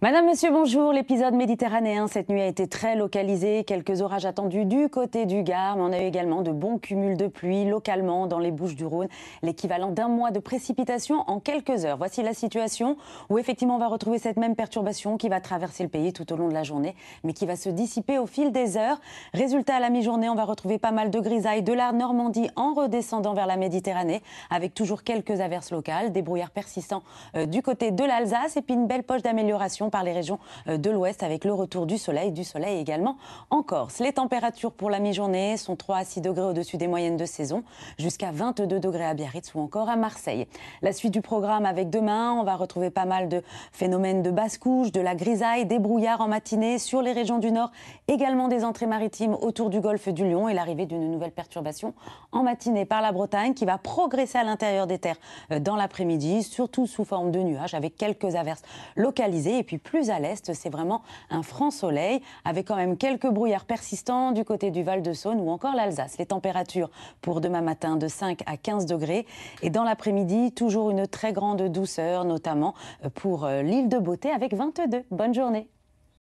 Madame, Monsieur, bonjour. L'épisode méditerranéen cette nuit a été très localisé. Quelques orages attendus du côté du Gard, mais on a eu également de bons cumuls de pluie localement dans les Bouches du Rhône, l'équivalent d'un mois de précipitation en quelques heures. Voici la situation où effectivement on va retrouver cette même perturbation qui va traverser le pays tout au long de la journée, mais qui va se dissiper au fil des heures. Résultat, à la mi-journée, on va retrouver pas mal de grisailles de la Normandie en redescendant vers la Méditerranée, avec toujours quelques averses locales, des brouillards persistants euh, du côté de l'Alsace et puis une belle poche d'amélioration par les régions euh, de l'Ouest avec le retour du soleil, du soleil également en Corse. Les températures pour la mi-journée sont 3 à 6 degrés au-dessus des moyennes de saison, jusqu'à 22 degrés à Biarritz ou encore à Marseille. La suite du programme avec demain, on va retrouver pas mal de phénomènes de basse couche, de la grisaille, des brouillards en matinée sur les régions du Nord, également des entrées maritimes autour du golfe du Lion et l'arrivée d'une nouvelle perturbation en matinée par la Bretagne qui va progresser à l'intérieur des terres euh, dans l'après-midi, surtout sous forme de nuages avec quelques averses localisées et puis plus à l'est, c'est vraiment un franc soleil avec quand même quelques brouillards persistants du côté du Val-de-Saône ou encore l'Alsace. Les températures pour demain matin de 5 à 15 degrés et dans l'après-midi, toujours une très grande douceur, notamment euh, pour euh, l'île de Beauté avec 22. Bonne journée.